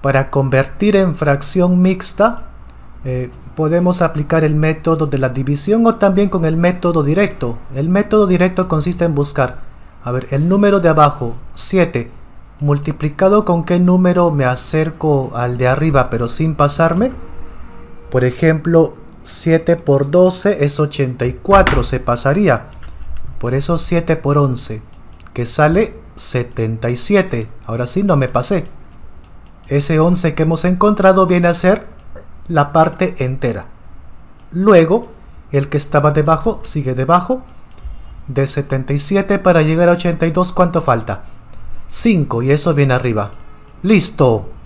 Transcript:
Para convertir en fracción mixta, eh, podemos aplicar el método de la división o también con el método directo. El método directo consiste en buscar, a ver, el número de abajo, 7, multiplicado con qué número me acerco al de arriba pero sin pasarme. Por ejemplo, 7 por 12 es 84, se pasaría. Por eso 7 por 11, que sale 77. Ahora sí no me pasé. Ese 11 que hemos encontrado viene a ser la parte entera. Luego, el que estaba debajo sigue debajo. De 77 para llegar a 82, ¿cuánto falta? 5 y eso viene arriba. ¡Listo!